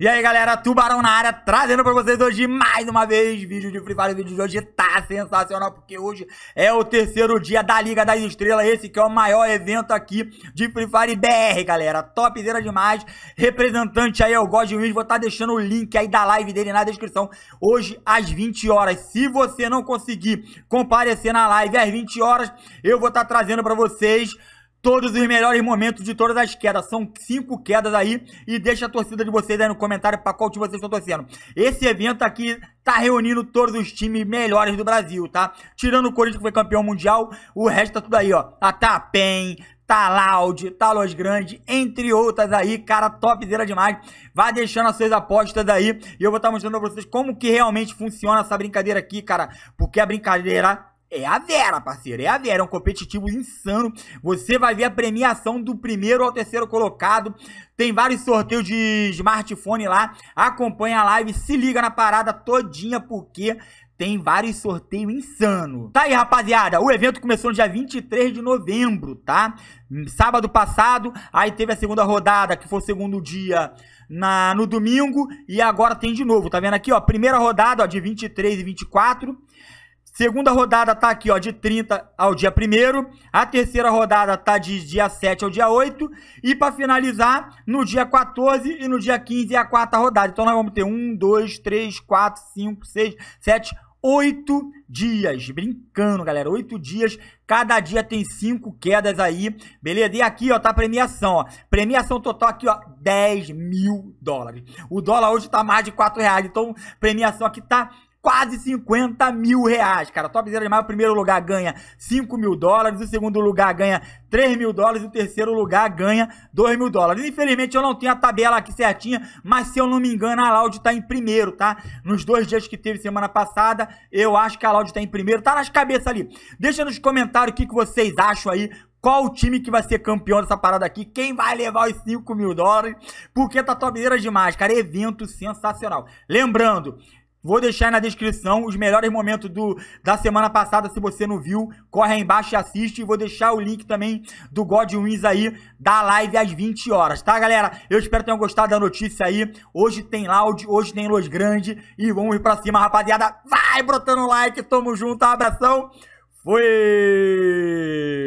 E aí galera, Tubarão na área, trazendo pra vocês hoje mais uma vez vídeo de Free Fire. O vídeo de hoje tá sensacional, porque hoje é o terceiro dia da Liga das Estrelas, esse que é o maior evento aqui de Free Fire BR, galera. Topzera demais, representante aí é o God Luiz, vou estar tá deixando o link aí da live dele na descrição, hoje às 20 horas. Se você não conseguir comparecer na live às 20 horas, eu vou estar tá trazendo pra vocês todos os melhores momentos de todas as quedas. São cinco quedas aí. E deixa a torcida de vocês aí no comentário para qual time vocês estão torcendo. Esse evento aqui tá reunindo todos os times melhores do Brasil, tá? Tirando o Corinthians que foi campeão mundial, o resto tá tudo aí, ó. A tá Tapen, tá Loud, tá Los Grande, entre outras aí, cara, topzera demais. Vai deixando as suas apostas aí e eu vou estar tá mostrando pra vocês como que realmente funciona essa brincadeira aqui, cara. Porque a brincadeira é a Vera, parceiro. É a Vera. É um competitivo insano. Você vai ver a premiação do primeiro ao terceiro colocado. Tem vários sorteios de smartphone lá. Acompanha a live. Se liga na parada todinha, porque tem vários sorteios insano. Tá aí, rapaziada. O evento começou no dia 23 de novembro, tá? Sábado passado. Aí teve a segunda rodada, que foi o segundo dia na, no domingo. E agora tem de novo. Tá vendo aqui, ó? Primeira rodada, ó, de 23 e 24. Segunda rodada tá aqui, ó, de 30 ao dia 1 A terceira rodada tá de dia 7 ao dia 8. E para finalizar, no dia 14 e no dia 15 é a quarta rodada. Então nós vamos ter 1, 2, 3, 4, 5, 6, 7, 8 dias. Brincando, galera. 8 dias. Cada dia tem 5 quedas aí. Beleza? E aqui, ó, tá a premiação, ó. Premiação total aqui, ó, 10 mil dólares. O dólar hoje tá mais de 4 reais. Então, premiação aqui tá quase 50 mil reais, cara. Top 0 animal, o primeiro lugar ganha 5 mil dólares, o segundo lugar ganha 3 mil dólares, o terceiro lugar ganha 2 mil dólares. Infelizmente eu não tenho a tabela aqui certinha, mas se eu não me engano, a Laude tá em primeiro, tá? Nos dois dias que teve semana passada, eu acho que a Laude tá em primeiro, tá nas cabeças ali. Deixa nos comentários o que, que vocês acham aí, qual o time que vai ser campeão dessa parada aqui, quem vai levar os 5 mil dólares, porque tá topzera demais, cara, evento sensacional. Lembrando, Vou deixar na descrição os melhores momentos do, da semana passada, se você não viu, corre aí embaixo e assiste. E vou deixar o link também do God Wins aí, da live às 20 horas, tá, galera? Eu espero que tenham gostado da notícia aí. Hoje tem Loud, hoje tem Los Grande. E vamos ir pra cima, rapaziada. Vai brotando like, tamo junto, abração. Fui!